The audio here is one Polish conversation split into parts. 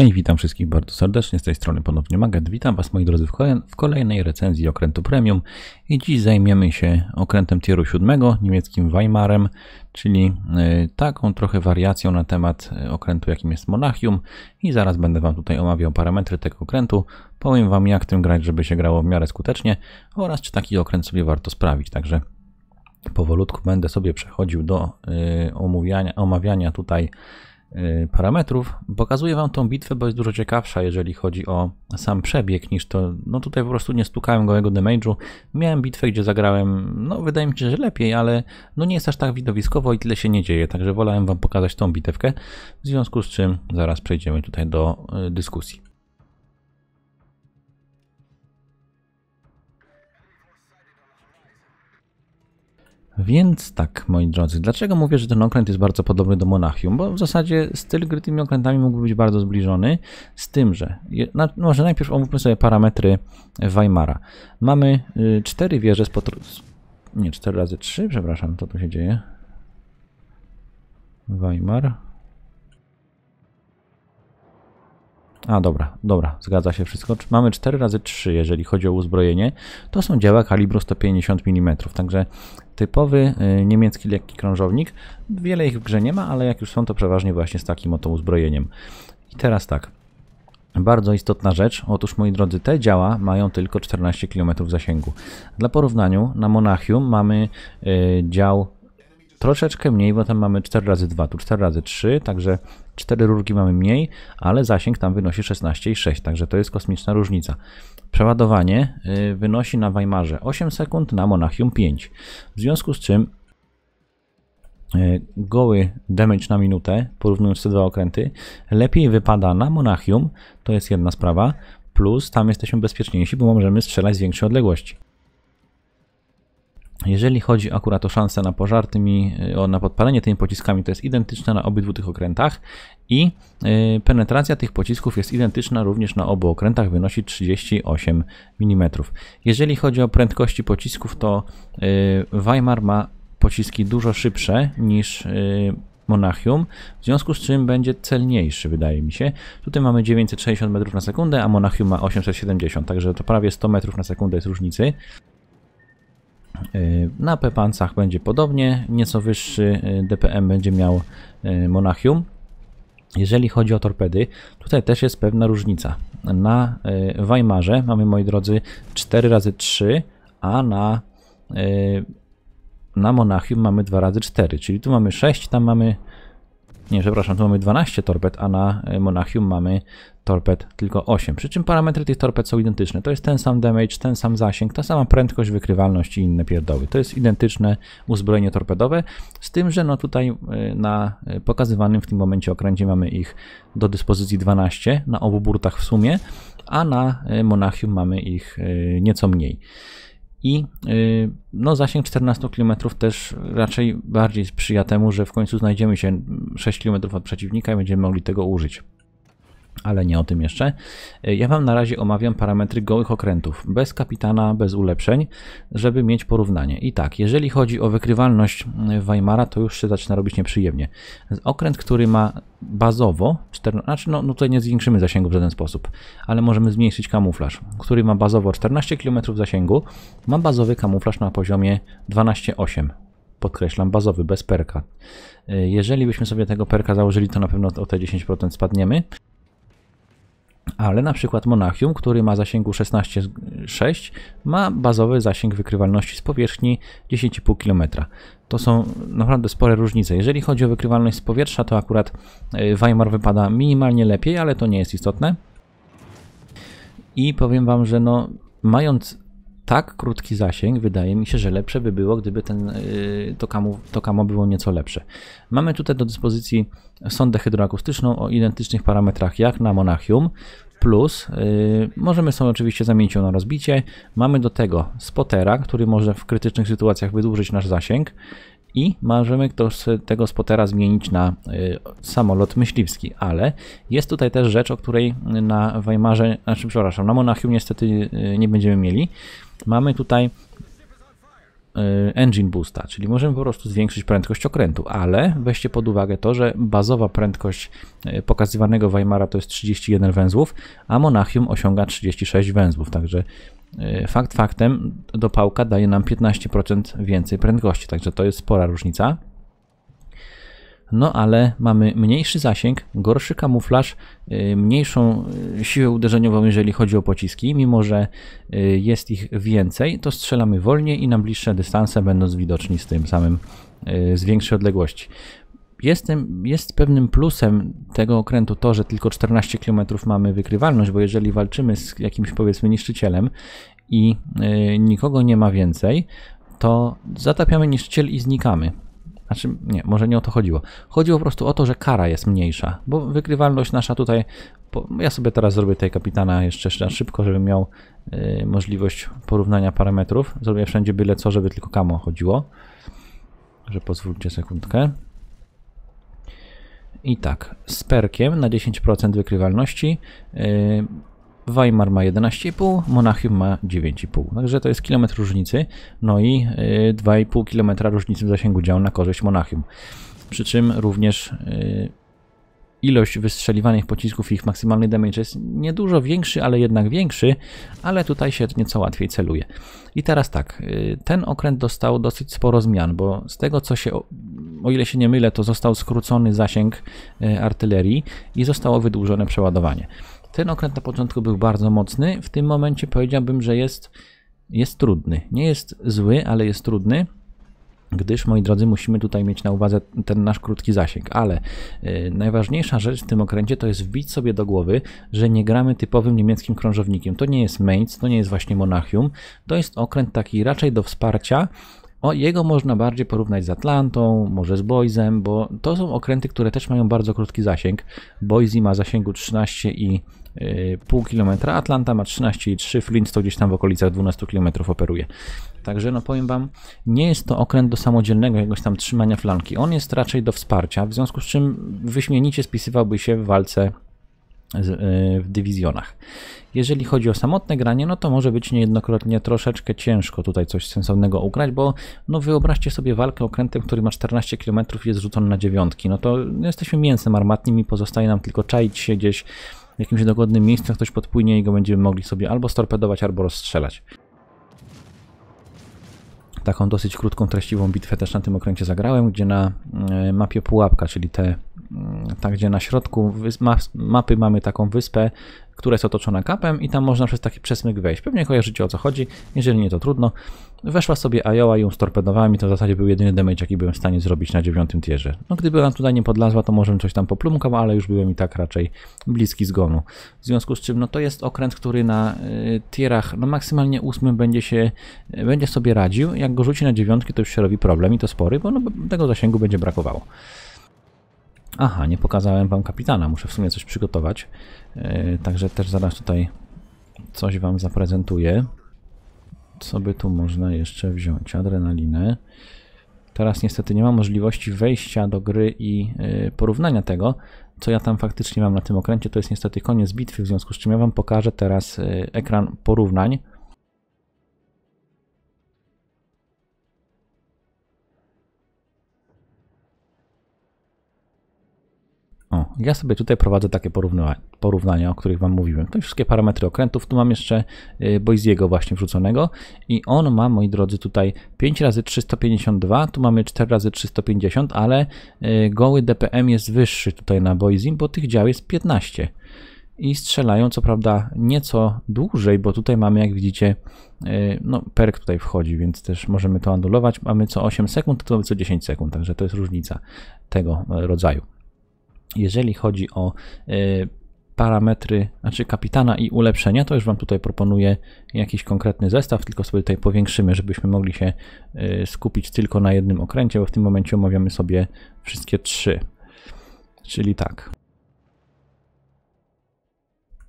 Hej, witam wszystkich bardzo serdecznie, z tej strony ponownie Maget. Witam Was moi drodzy w kolejnej recenzji okrętu premium i dziś zajmiemy się okrętem tieru 7, niemieckim Weimarem, czyli y, taką trochę wariacją na temat y, okrętu jakim jest Monachium i zaraz będę Wam tutaj omawiał parametry tego okrętu, powiem Wam jak tym grać, żeby się grało w miarę skutecznie oraz czy taki okręt sobie warto sprawić, także powolutku będę sobie przechodził do y, omawiania tutaj Y, parametrów. Pokazuję Wam tą bitwę, bo jest dużo ciekawsza, jeżeli chodzi o sam przebieg, niż to, no tutaj po prostu nie stukałem gołego damage'u. Miałem bitwę, gdzie zagrałem, no wydaje mi się, że lepiej, ale no nie jest aż tak widowiskowo i tyle się nie dzieje, także wolałem Wam pokazać tą bitewkę, w związku z czym zaraz przejdziemy tutaj do y, dyskusji. Więc tak, moi drodzy, dlaczego mówię, że ten okręt jest bardzo podobny do Monachium? Bo w zasadzie styl gry tymi okrętami mógłby być bardzo zbliżony, z tym, że na, no może najpierw omówmy sobie parametry Weimara. Mamy y, cztery wieże z potru... Nie, 4 razy 3, przepraszam, to tu się dzieje. Weimar. A, dobra, dobra, zgadza się wszystko. Mamy 4 razy 3 jeżeli chodzi o uzbrojenie. To są działa kalibru 150 mm, także typowy y, niemiecki lekki krążownik. Wiele ich w grze nie ma, ale jak już są, to przeważnie właśnie z takim oto uzbrojeniem. I teraz tak, bardzo istotna rzecz. Otóż, moi drodzy, te działa mają tylko 14 km zasięgu. Dla porównania, na Monachium mamy y, dział troszeczkę mniej, bo tam mamy 4 razy 2 tu 4 razy 3 także 4 rurki mamy mniej, ale zasięg tam wynosi 16,6, także to jest kosmiczna różnica. Przeładowanie y, wynosi na Weimarze 8 sekund, na Monachium 5. W związku z czym y, goły damage na minutę, porównując te dwa okręty, lepiej wypada na Monachium, to jest jedna sprawa, plus tam jesteśmy bezpieczniejsi, bo możemy strzelać z większej odległości. Jeżeli chodzi akurat o szanse na pożar, tymi, e, na podpalenie tymi pociskami, to jest identyczne na obydwu tych okrętach i e, penetracja tych pocisków jest identyczna również na obu okrętach, wynosi 38 mm. Jeżeli chodzi o prędkości pocisków, to e, Weimar ma pociski dużo szybsze niż Monachium, w związku z czym będzie celniejszy, wydaje mi się. Tutaj mamy 960 metrów na sekundę, a Monachium ma 870, także to prawie 100 metrów na sekundę jest różnicy. E, na Pepancach będzie podobnie, nieco wyższy e, DPM będzie miał e, Monachium. Jeżeli chodzi o torpedy, tutaj też jest pewna różnica. Na Weimarze mamy, moi drodzy, 4x3, a na, na Monachium mamy 2x4, czyli tu mamy 6, tam mamy nie, przepraszam, tu mamy 12 torped, a na e, Monachium mamy torped tylko 8. Przy czym parametry tych torped są identyczne. To jest ten sam damage, ten sam zasięg, ta sama prędkość, wykrywalność i inne pierdoły. To jest identyczne uzbrojenie torpedowe, z tym, że no tutaj e, na e, pokazywanym w tym momencie okręcie mamy ich do dyspozycji 12 na obu burtach w sumie, a na Monachium mamy ich nieco mniej i y, no, zasięg 14 km też raczej bardziej sprzyja temu, że w końcu znajdziemy się 6 km od przeciwnika i będziemy mogli tego użyć ale nie o tym jeszcze. Ja Wam na razie omawiam parametry gołych okrętów, bez kapitana, bez ulepszeń, żeby mieć porównanie. I tak, jeżeli chodzi o wykrywalność y, Weimara, to już się zaczyna robić nieprzyjemnie. Okręt, który ma bazowo, 14, znaczy no, no tutaj nie zwiększymy zasięgu w żaden sposób, ale możemy zmniejszyć kamuflaż, który ma bazowo 14 km zasięgu, ma bazowy kamuflaż na poziomie 12,8 podkreślam, bazowy, bez perka. Y, jeżeli byśmy sobie tego perka założyli, to na pewno o te 10% spadniemy ale na przykład Monachium, który ma zasięgu 16,6, ma bazowy zasięg wykrywalności z powierzchni 10,5 km. To są naprawdę spore różnice. Jeżeli chodzi o wykrywalność z powietrza, to akurat e, Weimar wypada minimalnie lepiej, ale to nie jest istotne. I powiem Wam, że no, mając tak krótki zasięg, wydaje mi się, że lepsze by było, gdyby ten, y, to, kamo, to kamo było nieco lepsze. Mamy tutaj do dyspozycji sondę hydroakustyczną o identycznych parametrach jak na Monachium, plus yy, możemy sobie oczywiście zamienić ją na rozbicie. Mamy do tego spotera, który może w krytycznych sytuacjach wydłużyć nasz zasięg i możemy tego spotera zmienić na e, samolot myśliwski, ale jest tutaj też rzecz, o której na Weimarze, znaczy przepraszam, na Monachium niestety e, nie będziemy mieli. Mamy tutaj e, engine boosta, czyli możemy po prostu zwiększyć prędkość okrętu, ale weźcie pod uwagę to, że bazowa prędkość pokazywanego Weimara to jest 31 węzłów, a Monachium osiąga 36 węzłów, także E, fakt faktem, dopałka daje nam 15% więcej prędkości, także to jest spora różnica. No ale mamy mniejszy zasięg, gorszy kamuflaż, e, mniejszą e, siłę uderzeniową, jeżeli chodzi o pociski, mimo że jest ich więcej, to strzelamy wolniej i na bliższe dystanse, będąc widoczni z tym samym z większej odległości. Jestem, jest pewnym plusem tego okrętu to, że tylko 14 km mamy wykrywalność, bo jeżeli walczymy z jakimś powiedzmy niszczycielem i yy, nikogo nie ma więcej, to zatapiamy niszczyciel i znikamy. Znaczy, nie, może nie o to chodziło. Chodziło po prostu o to, że kara jest mniejsza, bo wykrywalność nasza tutaj. Po, ja sobie teraz zrobię tutaj kapitana jeszcze szybko, żeby miał y, możliwość porównania parametrów. Zrobię wszędzie byle co, żeby tylko kamo chodziło. Że pozwólcie sekundkę. I tak, z perkiem na 10% wykrywalności, yy, Weimar ma 11,5, Monachium ma 9,5. Także to jest kilometr różnicy, no i 2,5 yy, km różnicy w zasięgu działu na korzyść Monachium. Przy czym również yy, ilość wystrzeliwanych pocisków i ich maksymalny damage jest niedużo większy, ale jednak większy, ale tutaj się nieco łatwiej celuje. I teraz tak, y, ten okręt dostał dosyć sporo zmian, bo z tego co się, o ile się nie mylę, to został skrócony zasięg y, artylerii i zostało wydłużone przeładowanie. Ten okręt na początku był bardzo mocny, w tym momencie powiedziałbym, że jest, jest trudny. Nie jest zły, ale jest trudny Gdyż, moi drodzy, musimy tutaj mieć na uwadze ten nasz krótki zasięg, ale y, najważniejsza rzecz w tym okręcie to jest wbić sobie do głowy, że nie gramy typowym niemieckim krążownikiem. To nie jest Mainz, to nie jest właśnie Monachium, to jest okręt taki raczej do wsparcia o, jego można bardziej porównać z Atlantą, może z Boisem, bo to są okręty, które też mają bardzo krótki zasięg. Boise ma zasięgu 13,5 y, km, Atlanta ma 13,3, Flint to gdzieś tam w okolicach 12 km operuje. Także no powiem Wam, nie jest to okręt do samodzielnego jakiegoś tam trzymania flanki. On jest raczej do wsparcia, w związku z czym wyśmienicie spisywałby się w walce E, w dywizjonach. Jeżeli chodzi o samotne granie, no to może być niejednokrotnie troszeczkę ciężko tutaj coś sensownego ugrać, bo no wyobraźcie sobie walkę okrętem, który ma 14 km i jest rzucony na dziewiątki. No to jesteśmy mięsem armatnim i pozostaje nam tylko czaić się gdzieś w jakimś dogodnym miejscu, ktoś podpłynie i go będziemy mogli sobie albo storpedować, albo rozstrzelać. Taką dosyć krótką, treściwą bitwę też na tym okręcie zagrałem, gdzie na e, mapie Pułapka, czyli te Mm, tak gdzie na środku mapy mamy taką wyspę, która jest otoczona kapem i tam można przez taki przesmyk wejść. Pewnie kojarzycie o co chodzi, jeżeli nie to trudno. Weszła sobie Ajoła i ją storpedowałem i to w zasadzie był jedyny damage jaki byłem w stanie zrobić na dziewiątym tierze. No gdyby ona tutaj nie podlazła to może bym coś tam poplumkał, ale już byłem i tak raczej bliski zgonu. W związku z czym no to jest okręt, który na y, tierach no maksymalnie ósmym będzie się y, będzie sobie radził. Jak go rzuci na dziewiątki to już się robi problem i to spory, bo no, tego zasięgu będzie brakowało. Aha, nie pokazałem wam kapitana, muszę w sumie coś przygotować. E, także też zaraz tutaj coś wam zaprezentuję. Co by tu można jeszcze wziąć? Adrenalinę. Teraz niestety nie ma możliwości wejścia do gry i e, porównania tego, co ja tam faktycznie mam na tym okręcie. To jest niestety koniec bitwy, w związku z czym ja wam pokażę teraz e, ekran porównań ja sobie tutaj prowadzę takie porównania, porównania o których Wam mówiłem. To wszystkie parametry okrętów. Tu mam jeszcze y, Boiziego właśnie wrzuconego i on ma, moi drodzy, tutaj 5 razy 352, tu mamy 4 razy 350, ale y, goły DPM jest wyższy tutaj na Boizim, bo tych dział jest 15 i strzelają co prawda nieco dłużej, bo tutaj mamy jak widzicie y, no perk tutaj wchodzi, więc też możemy to anulować. Mamy co 8 sekund, to mamy co 10 sekund, także to jest różnica tego rodzaju. Jeżeli chodzi o e, parametry, znaczy kapitana i ulepszenia, to już Wam tutaj proponuję jakiś konkretny zestaw, tylko sobie tutaj powiększymy, żebyśmy mogli się e, skupić tylko na jednym okręcie, bo w tym momencie omawiamy sobie wszystkie trzy. Czyli tak.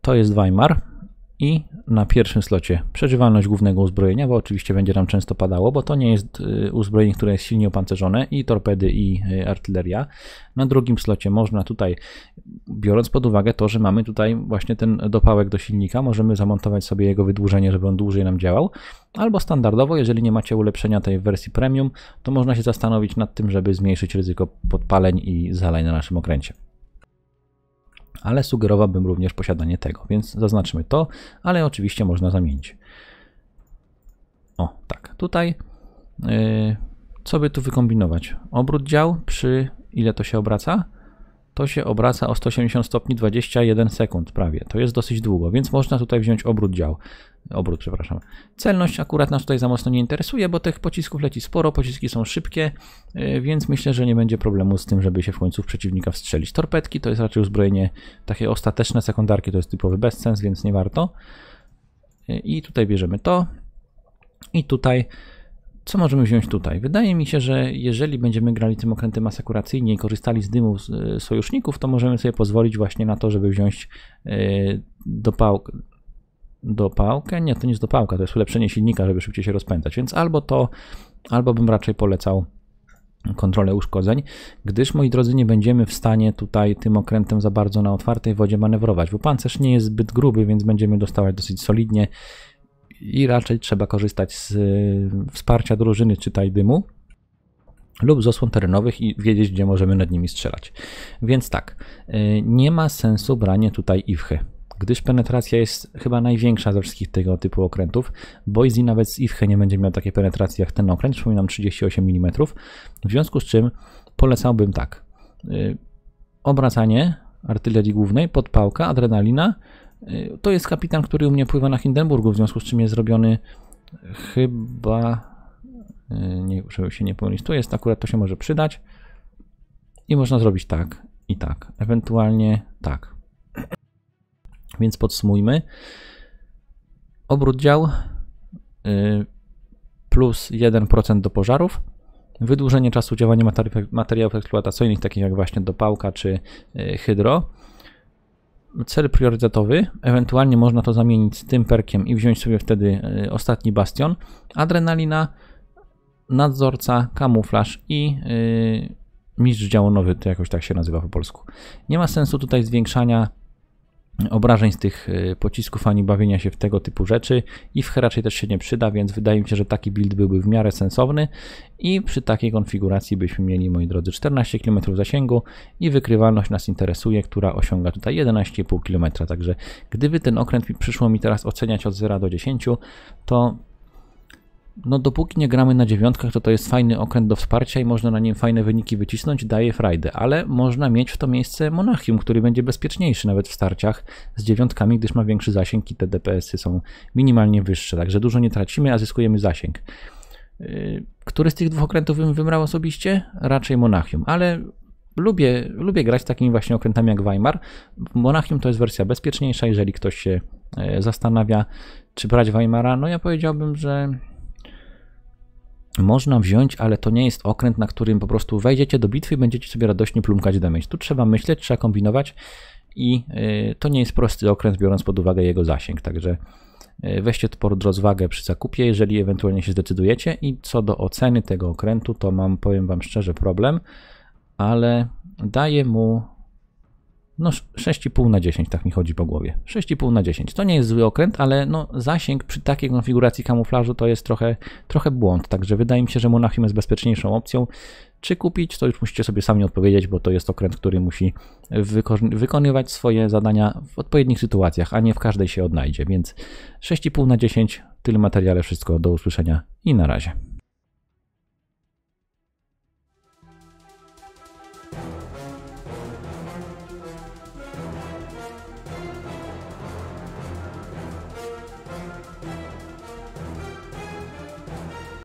To jest Weimar, i na pierwszym slocie przeżywalność głównego uzbrojenia, bo oczywiście będzie nam często padało, bo to nie jest y, uzbrojenie, które jest silnie opancerzone i torpedy i y, artyleria. Na drugim slocie można tutaj, biorąc pod uwagę to, że mamy tutaj właśnie ten dopałek do silnika, możemy zamontować sobie jego wydłużenie, żeby on dłużej nam działał, albo standardowo, jeżeli nie macie ulepszenia tej wersji premium, to można się zastanowić nad tym, żeby zmniejszyć ryzyko podpaleń i zaleń na naszym okręcie ale sugerowałbym również posiadanie tego, więc zaznaczymy to, ale oczywiście można zamienić. O, tak, tutaj yy, co by tu wykombinować? Obrót dział przy ile to się obraca? to się obraca o 180 stopni 21 sekund prawie. To jest dosyć długo, więc można tutaj wziąć obrót dział. Obrót, przepraszam. Celność akurat nas tutaj za mocno nie interesuje, bo tych pocisków leci sporo, pociski są szybkie, y, więc myślę, że nie będzie problemu z tym, żeby się w końcu w przeciwnika wstrzelić. Torpedki to jest raczej uzbrojenie takie ostateczne, sekundarki to jest typowy bezsens, więc nie warto. Y, I tutaj bierzemy to. I tutaj co możemy wziąć tutaj? Wydaje mi się, że jeżeli będziemy grali tym okrętem asekuracyjnie i korzystali z dymu e, sojuszników, to możemy sobie pozwolić właśnie na to, żeby wziąć e, dopałkę. Dopałkę? Nie, to nie jest dopałka, to jest ulepszenie silnika, żeby szybciej się rozpędzać. Więc albo to, albo bym raczej polecał kontrolę uszkodzeń, gdyż moi drodzy nie będziemy w stanie tutaj tym okrętem za bardzo na otwartej wodzie manewrować, bo pancerz nie jest zbyt gruby, więc będziemy dostawać dosyć solidnie i raczej trzeba korzystać z y, wsparcia drużyny, czytaj dymu lub z osłon terenowych i wiedzieć, gdzie możemy nad nimi strzelać. Więc tak, y, nie ma sensu branie tutaj iwchy, gdyż penetracja jest chyba największa ze wszystkich tego typu okrętów. Boise nawet z iwchy nie będzie miał takiej penetracji jak ten okręt, przypominam 38 mm, w związku z czym polecałbym tak, y, obracanie artylerii głównej, podpałka, adrenalina, to jest kapitan, który u mnie pływa na Hindenburgu, w związku z czym jest zrobiony chyba... E, nie, żeby się nie pomylić. Tu jest akurat, to się może przydać. I można zrobić tak i tak. Ewentualnie tak. Więc podsumujmy. Obrót dział e, plus 1% do pożarów. Wydłużenie czasu działania materiałów eksploatacyjnych, takich jak właśnie dopałka czy e, hydro cel priorytetowy, ewentualnie można to zamienić z tym perkiem i wziąć sobie wtedy e, ostatni bastion, adrenalina, nadzorca, kamuflaż i e, mistrz działonowy, to jakoś tak się nazywa po polsku. Nie ma sensu tutaj zwiększania obrażeń z tych y, pocisków, ani bawienia się w tego typu rzeczy. I w raczej też się nie przyda, więc wydaje mi się, że taki build byłby w miarę sensowny i przy takiej konfiguracji byśmy mieli, moi drodzy, 14 km zasięgu i wykrywalność nas interesuje, która osiąga tutaj 11,5 km. Także gdyby ten okręt przyszło mi teraz oceniać od 0 do 10, to no dopóki nie gramy na dziewiątkach, to to jest fajny okręt do wsparcia i można na nim fajne wyniki wycisnąć, daje frajdę, ale można mieć w to miejsce Monachium, który będzie bezpieczniejszy nawet w starciach z dziewiątkami, gdyż ma większy zasięg i te DPS-y są minimalnie wyższe, także dużo nie tracimy, a zyskujemy zasięg. Yy, który z tych dwóch okrętów bym wybrał osobiście? Raczej Monachium, ale lubię, lubię grać takimi właśnie okrętami jak Weimar. Monachium to jest wersja bezpieczniejsza, jeżeli ktoś się e, zastanawia, czy brać Weimara, no ja powiedziałbym, że można wziąć, ale to nie jest okręt, na którym po prostu wejdziecie do bitwy i będziecie sobie radośnie plumkać damage. Tu trzeba myśleć, trzeba kombinować i y, to nie jest prosty okręt, biorąc pod uwagę jego zasięg. Także y, weźcie to pod rozwagę przy zakupie, jeżeli ewentualnie się zdecydujecie. I co do oceny tego okrętu, to mam, powiem Wam szczerze, problem, ale daję mu no 6,5 na 10, tak mi chodzi po głowie. 6,5 na 10. To nie jest zły okręt, ale no zasięg przy takiej konfiguracji kamuflażu to jest trochę, trochę błąd, także wydaje mi się, że Monachium jest bezpieczniejszą opcją. Czy kupić, to już musicie sobie sami odpowiedzieć, bo to jest okręt, który musi wykonywać swoje zadania w odpowiednich sytuacjach, a nie w każdej się odnajdzie, więc 6,5 na 10, tyle materiale, wszystko, do usłyszenia i na razie.